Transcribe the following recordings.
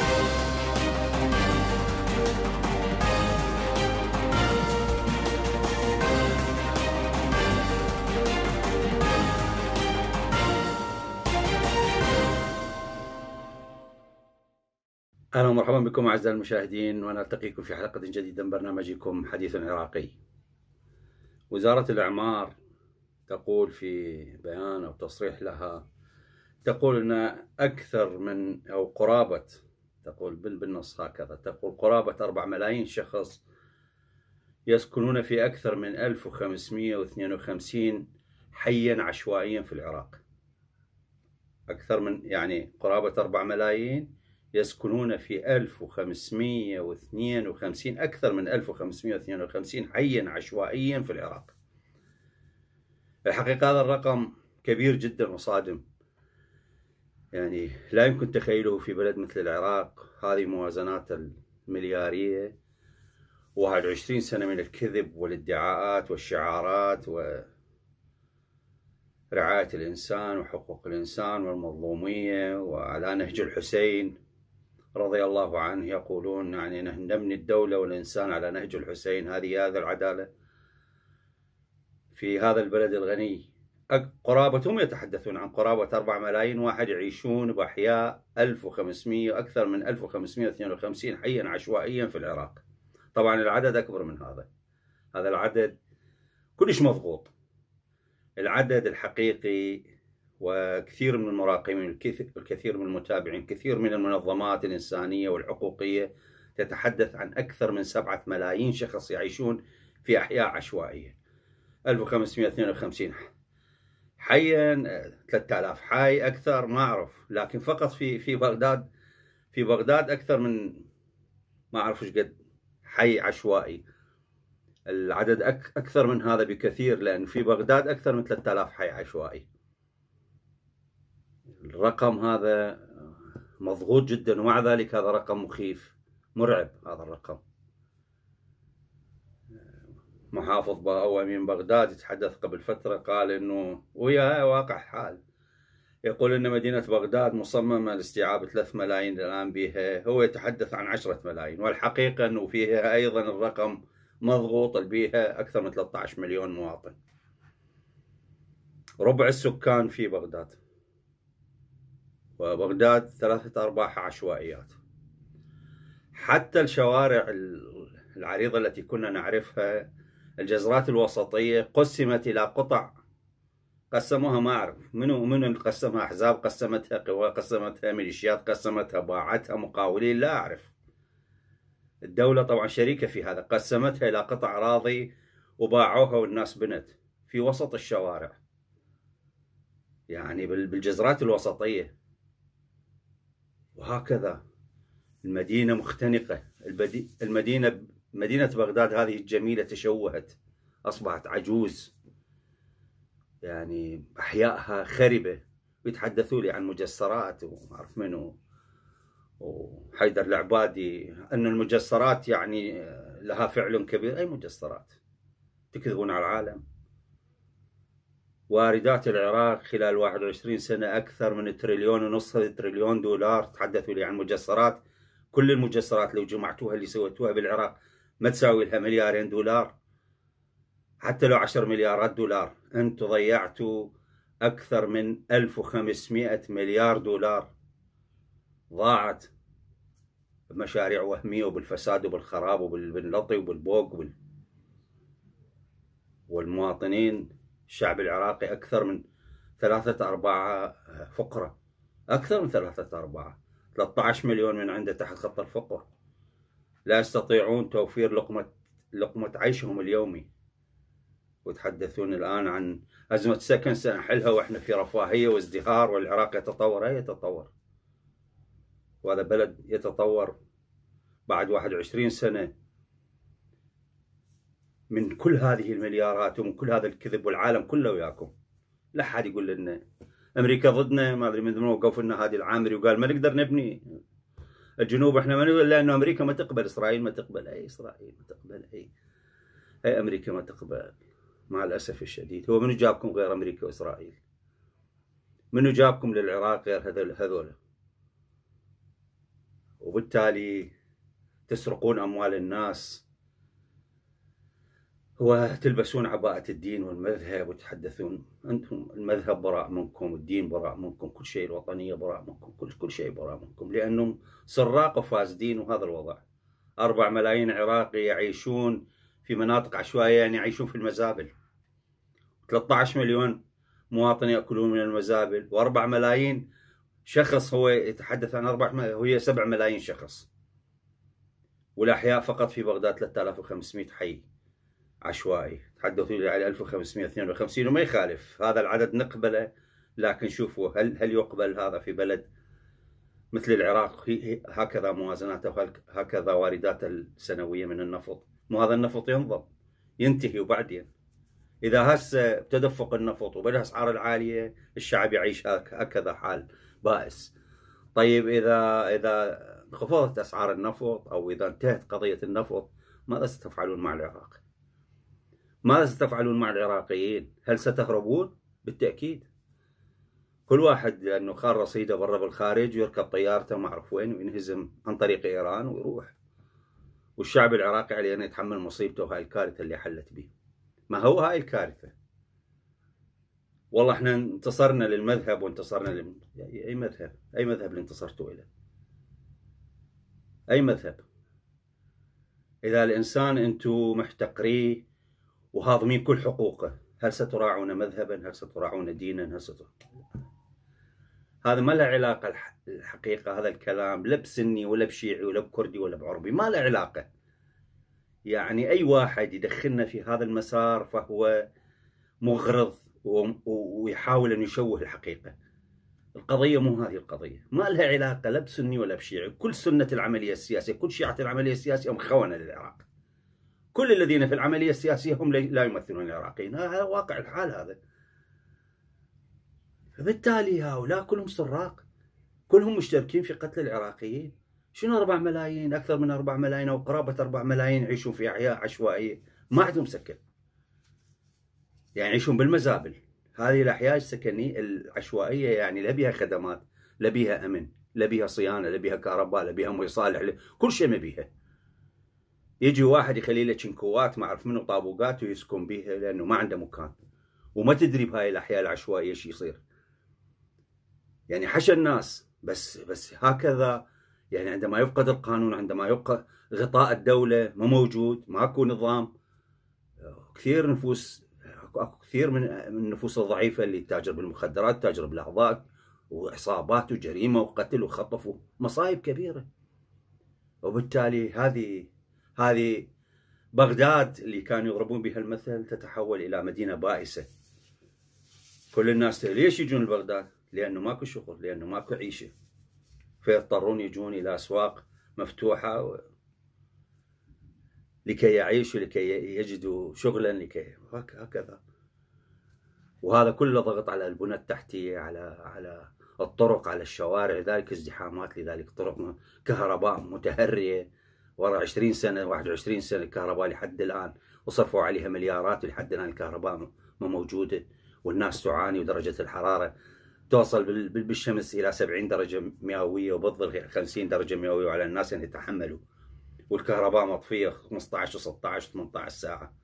اهلا ومرحبا بكم اعزائي المشاهدين ونلتقيكم في حلقه جديده من برنامجكم حديث عراقي. وزاره الاعمار تقول في بيان او تصريح لها تقول ان اكثر من او قرابه تقول بالنص هكذا تقول قرابة 4 ملايين شخص يسكنون في أكثر من 1552 حيا عشوائيا في العراق أكثر من يعني قرابة 4 ملايين يسكنون في 1552 أكثر من 1552 حيا عشوائيا في العراق الحقيقة هذا الرقم كبير جدا وصادم يعني لا يمكن تخيله في بلد مثل العراق هذه موازنات المليارية وهاي العشرين سنة من الكذب والادعاءات والشعارات و رعاية الإنسان وحقوق الإنسان والمظلومية وعلى نهج الحسين رضي الله عنه يقولون يعني نحن نبني الدولة والإنسان على نهج الحسين هذه هذا العدالة في هذا البلد الغني قرابتهم يتحدثون عن قرابة 4 ملايين واحد يعيشون بأحياء 1500 أكثر من 1552 حيا عشوائيا في العراق طبعا العدد أكبر من هذا هذا العدد كلش مضغوط العدد الحقيقي وكثير من المراقبين الكثير من المتابعين كثير من المنظمات الإنسانية والحقوقية تتحدث عن أكثر من 7 ملايين شخص يعيشون في أحياء عشوائية 1552 حيا 3000 حي اكثر ما اعرف لكن فقط في في بغداد في بغداد اكثر من ما اعرف ايش قد حي عشوائي العدد أك اكثر من هذا بكثير لان في بغداد اكثر من 3000 حي عشوائي الرقم هذا مضغوط جدا ومع ذلك هذا رقم مخيف مرعب هذا الرقم محافظ أو أمين بغداد يتحدث قبل فترة قال أنه ويا واقع حال يقول أن مدينة بغداد مصممة لاستيعاب 3 ملايين الآن بها هو يتحدث عن 10 ملايين والحقيقة أنه فيها أيضا الرقم مضغوط بها أكثر من 13 مليون مواطن ربع السكان في بغداد وبغداد ثلاثة أرباع عشوائيات حتى الشوارع العريضة التي كنا نعرفها الجزرات الوسطية قسمت إلى قطع قسموها ما أعرف منو منو قسمها أحزاب قسمتها قوى قسمتها ميليشيات قسمتها باعتها مقاولين لا أعرف الدولة طبعا شريكة في هذا قسمتها إلى قطع أراضي وباعوها والناس بنت في وسط الشوارع يعني بالجزرات الوسطية وهكذا المدينة مختنقة المدينة مدينة بغداد هذه الجميلة تشوهت أصبحت عجوز يعني أحيائها خربة ويتحدثوا لي عن مجسرات وما أعرف منو وحيدر العبادي أن المجسرات يعني آه، لها فعل كبير أي مجسرات تكذبون على العالم واردات العراق خلال 21 سنة أكثر من تريليون ونص تريليون دولار تحدثوا لي عن مجسرات كل المجسرات لو جمعتوها اللي سويتوها بالعراق ما تساوي لها مليارين دولار حتى لو عشر مليارات دولار انتو ضيعتوا اكثر من 1500 مليار دولار ضاعت بمشاريع وهميه وبالفساد وبالخراب وباللطي وبالبوق وبال... والمواطنين الشعب العراقي اكثر من ثلاثة اربعة فقرة أكثر من ثلاثة اربعة 13 مليون من عنده تحت خط الفقر لا يستطيعون توفير لقمة لقمة عيشهم اليومي وتحدثون الآن عن أزمة سكن سنحلها وإحنا في رفاهية وازدهار والعراق يتطور أي يتطور وهذا بلد يتطور بعد 21 سنة من كل هذه المليارات ومن كل هذا الكذب والعالم كله وياكم لا حد يقول لنا أمريكا ضدنا ما أدري من وقف لنا هذه العامري وقال ما نقدر نبني الجنوب احنا ما نقول لانه امريكا ما تقبل اسرائيل ما تقبل اي اسرائيل ما تقبل اي اي امريكا ما تقبل مع الاسف الشديد هو منو جابكم غير امريكا واسرائيل منو جابكم للعراق غير هذول هذول وبالتالي تسرقون اموال الناس وتلبسون عباءة الدين والمذهب وتحدثون أنتم المذهب براء منكم الدين براء منكم كل شيء الوطنية براء منكم كل, كل شيء براء منكم لأنهم سراق وفاسدين وهذا الوضع أربع ملايين عراقي يعيشون في مناطق عشوائية يعني يعيشون في المزابل 13 مليون مواطن يأكلون من المزابل وأربع ملايين شخص هو يتحدث عن أربع وهي سبع ملايين شخص والأحياء فقط في بغداد 3500 حي عشوائي تحدثوا لي على 1552 وما يخالف هذا العدد نقبله لكن شوفوا هل هل يقبل هذا في بلد مثل العراق هكذا موازناته هكذا وارداته السنويه من النفط مو هذا النفط ينضب ينتهي وبعدين اذا هسه تدفق النفط وبالاسعار العاليه الشعب يعيش هكذا حال بائس طيب اذا اذا انخفضت اسعار النفط او اذا انتهت قضيه النفط ماذا ستفعلون مع العراق؟ ماذا ستفعلون مع العراقيين هل ستهربون بالتأكيد كل واحد لأنه خان رصيده برا بالخارج ويركب طيارته ما أعرف وين وينهزم عن طريق إيران ويروح والشعب العراقي عليه أن يتحمل مصيبته وهاي الكارثة اللي حلت به ما هو هاي الكارثة والله احنا انتصرنا للمذهب وانتصرنا لم... يعني أي مذهب أي مذهب اللي انتصرتوا إليه أي مذهب إذا الإنسان أنتم محتقريه وهاضمين كل حقوقه هل ستراعون مذهبا هل ستراعون دينا هل ستراعون هذا ما له علاقة الحقيقة هذا الكلام لا بسني ولا بشيعي ولا بكردي ولا بعربي ما له علاقة يعني أي واحد يدخلنا في هذا المسار فهو مغرض ويحاول أن يشوه الحقيقة القضية مو هذه القضية ما لها علاقة لا بسني ولا بشيعي كل سنة العملية السياسية كل شيعة العملية السياسية مخونة للعراق كل الذين في العملية السياسية هم لا يمثلون العراقيين هذا واقع الحال هذا فبالتالي هؤلاء كلهم سراق كلهم مشتركين في قتل العراقيين شنو 4 ملايين أكثر من 4 ملايين أو قرابة 4 ملايين يعيشون في أحياء عشوائية ما عندهم سكن يعني يعيشون بالمزابل هذه الأحياء السكنية العشوائية يعني لا بيها خدمات لا بيها أمن لا بيها صيانة لا بيها كهرباء لا بيها مي صالح كل شيء ما بيها يجي واحد يخلي له شنكوات ما اعرف منو طابوقات ويسكن بيها لانه ما عنده مكان وما تدري بهاي الاحياء العشوائيه ايش يصير يعني حشى الناس بس بس هكذا يعني عندما يفقد القانون عندما يبقى غطاء الدوله ما موجود ماكو نظام كثير نفوس اكو كثير من النفوس الضعيفه اللي تاجر بالمخدرات تاجر بالاعضاء وعصابات وجريمه وقتل وخطف ومصايب كبيره وبالتالي هذه هذه بغداد اللي كانوا يضربون بها المثل تتحول الى مدينه بائسه كل الناس ليش يجون لبغداد؟ لانه ماكو شغل لانه ماكو عيشه فيضطرون يجون الى اسواق مفتوحه و... لكي يعيشوا لكي يجدوا شغلا لكي هكذا وهذا كله ضغط على البنى التحتيه على على الطرق على الشوارع لذلك ازدحامات لذلك طرق كهرباء متهريه ورا 20 سنه 21 سنه الكهرباء لحد الان وصرفوا عليها مليارات ولحد الان الكهرباء ما موجوده والناس تعاني ودرجه الحراره توصل بالشمس الى 70 درجه مئويه وبالظل 50 درجه مئويه وعلى الناس ان يتحملوا والكهرباء مطفيه 15 و16 و18 ساعه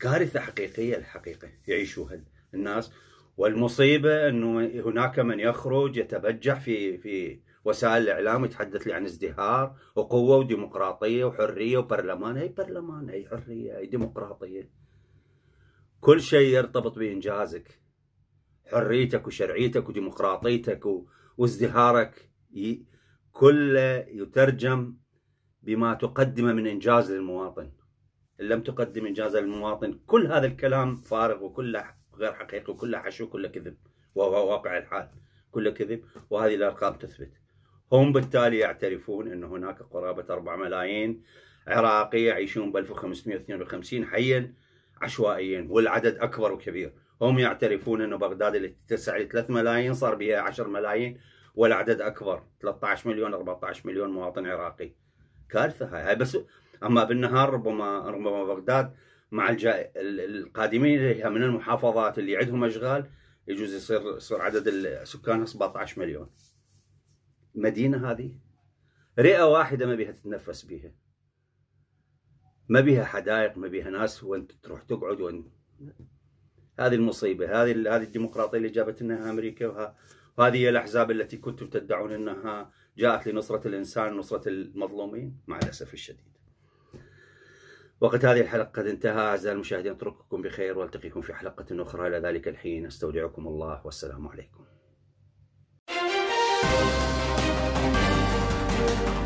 كارثه حقيقيه الحقيقه يعيشوها الناس والمصيبه انه هناك من يخرج يتبجح في في وسائل الاعلام يتحدث لي عن ازدهار وقوه وديمقراطيه وحريه وبرلمان اي برلمان اي حريه اي ديمقراطيه كل شيء يرتبط بانجازك حريتك وشرعيتك وديمقراطيتك و... وازدهارك ي... كله يترجم بما تقدمه من انجاز للمواطن ان لم تقدم انجازا للمواطن كل هذا الكلام فارغ وكله غير حقيقي وكله حشو وكله كذب وهو واقع الحال كله كذب وهذه الارقام تثبت هم بالتالي يعترفون أن هناك قرابة 4 ملايين عراقي يعيشون ب 1552 حيا عشوائيا والعدد أكبر وكبير هم يعترفون أن بغداد اللي تسع ل 3 ملايين صار بها 10 ملايين والعدد أكبر 13 مليون 14 مليون مواطن عراقي كارثة هاي بس أما بالنهار ربما ربما بغداد مع الجاي القادمين اليها من المحافظات اللي عندهم اشغال يجوز يصير يصير عدد سكانها 17 مليون مدينة هذه رئة واحدة ما بيها تتنفس بيها ما بيها حدائق ما بيها ناس وانت تروح تقعد وانت هذه المصيبة هذه هذه الديمقراطية اللي جابت لنا أمريكا وهذه هي الأحزاب التي كنتم تدعون أنها جاءت لنصرة الإنسان نصرة المظلومين مع الأسف الشديد وقت هذه الحلقة قد انتهى أعزائي المشاهدين أترككم بخير وألتقيكم في حلقة أخرى إلى ذلك الحين أستودعكم الله والسلام عليكم thank you